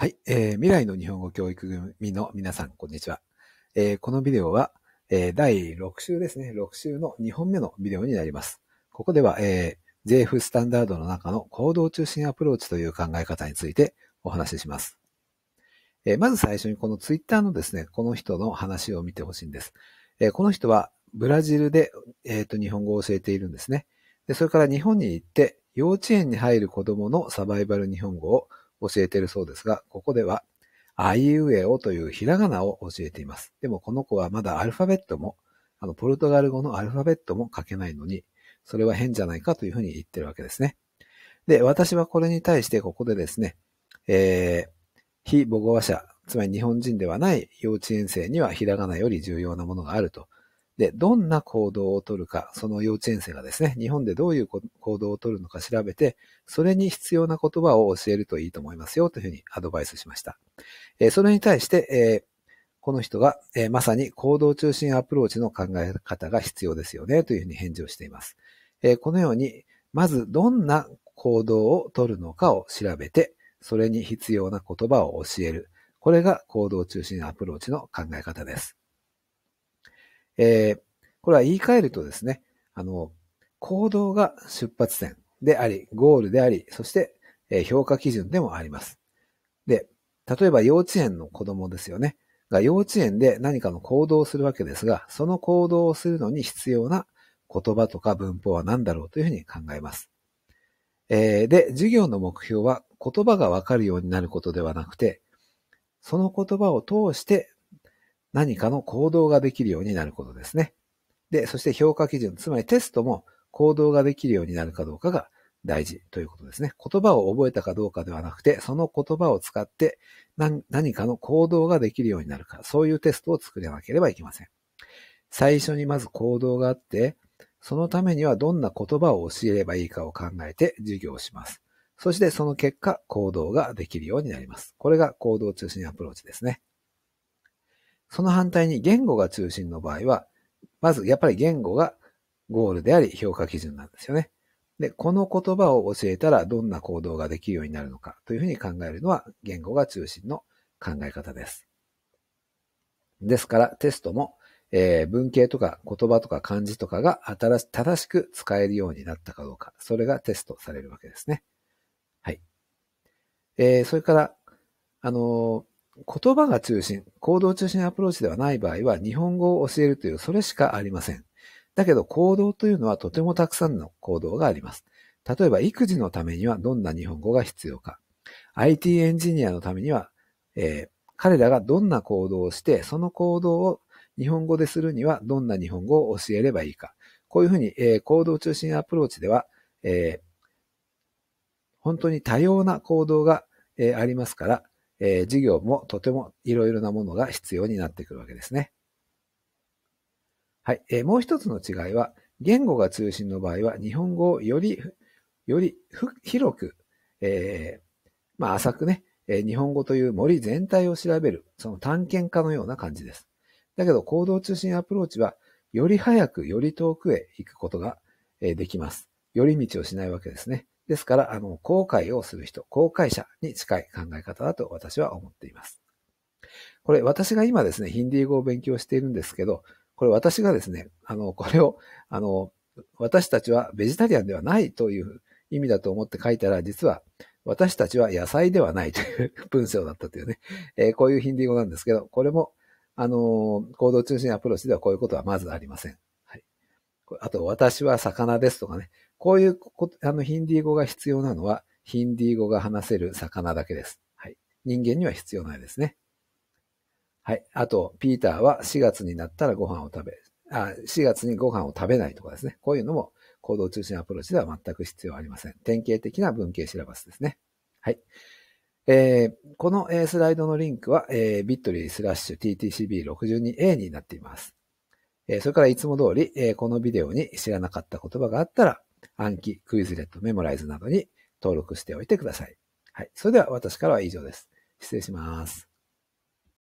はい、えー、未来の日本語教育組の皆さん、こんにちは。えー、このビデオは、えー、第6週ですね、6週の2本目のビデオになります。ここでは、えー、JF スタンダードの中の行動中心アプローチという考え方についてお話しします。えー、まず最初にこの Twitter のですね、この人の話を見てほしいんです。えー、この人はブラジルで、えー、と日本語を教えているんですねで。それから日本に行って幼稚園に入る子供のサバイバル日本語を教えているそうですが、ここでは、あいうえおというひらがなを教えています。でもこの子はまだアルファベットも、あの、ポルトガル語のアルファベットも書けないのに、それは変じゃないかというふうに言ってるわけですね。で、私はこれに対してここでですね、えー、非母語話者、つまり日本人ではない幼稚園生にはひらがなより重要なものがあるとで、どんな行動をとるか、その幼稚園生がですね、日本でどういう行動をとるのか調べて、それに必要な言葉を教えるといいと思いますよというふうにアドバイスしました。えそれに対して、えこの人が、えまさに行動中心アプローチの考え方が必要ですよねというふうに返事をしています。えこのように、まずどんな行動をとるのかを調べて、それに必要な言葉を教える。これが行動中心アプローチの考え方です。えー、これは言い換えるとですね、あの、行動が出発点であり、ゴールであり、そして、え評価基準でもあります。で、例えば幼稚園の子供ですよね。が幼稚園で何かの行動をするわけですが、その行動をするのに必要な言葉とか文法は何だろうというふうに考えます。えー、で、授業の目標は言葉がわかるようになることではなくて、その言葉を通して何かの行動ができるようになることですね。で、そして評価基準、つまりテストも行動ができるようになるかどうかが大事ということですね。言葉を覚えたかどうかではなくて、その言葉を使って何かの行動ができるようになるか、そういうテストを作らなければいけません。最初にまず行動があって、そのためにはどんな言葉を教えればいいかを考えて授業をします。そしてその結果、行動ができるようになります。これが行動中心アプローチですね。その反対に言語が中心の場合は、まずやっぱり言語がゴールであり評価基準なんですよね。で、この言葉を教えたらどんな行動ができるようになるのかというふうに考えるのは言語が中心の考え方です。ですからテストも、えー、文系とか言葉とか漢字とかが新し正しく使えるようになったかどうか、それがテストされるわけですね。はい。えー、それから、あのー言葉が中心、行動中心アプローチではない場合は、日本語を教えるという、それしかありません。だけど、行動というのはとてもたくさんの行動があります。例えば、育児のためにはどんな日本語が必要か。IT エンジニアのためには、えー、彼らがどんな行動をして、その行動を日本語でするにはどんな日本語を教えればいいか。こういうふうに、えー、行動中心アプローチでは、えー、本当に多様な行動が、えー、ありますから、えー、事業もとてもいろいろなものが必要になってくるわけですね。はい。えー、もう一つの違いは、言語が中心の場合は、日本語をより、より広く、えー、まあ、浅くね、え日本語という森全体を調べる、その探検家のような感じです。だけど、行動中心アプローチは、より早く、より遠くへ行くことができます。寄り道をしないわけですね。ですから、あの、後悔をする人、後悔者に近い考え方だと私は思っています。これ、私が今ですね、ヒンディー語を勉強しているんですけど、これ私がですね、あの、これを、あの、私たちはベジタリアンではないという意味だと思って書いたら、実は、私たちは野菜ではないという文章だったというね、えー、こういうヒンディー語なんですけど、これも、あの、行動中心アプローチではこういうことはまずありません。はい。あと、私は魚ですとかね、こういうこあのヒンディー語が必要なのは、ヒンディー語が話せる魚だけです。はい。人間には必要ないですね。はい。あと、ピーターは4月になったらご飯を食べ、あ4月にご飯を食べないとかですね。こういうのも行動中心アプローチでは全く必要ありません。典型的な文型シラバスですね。はい。えー、この、スライドのリンクは、えー、ビットリースラッシュ TTCB62A になっています。えー、それからいつも通り、えー、このビデオに知らなかった言葉があったら、暗記、クイズレット、メモライズなどに登録しておいてください。はい。それでは私からは以上です。失礼します。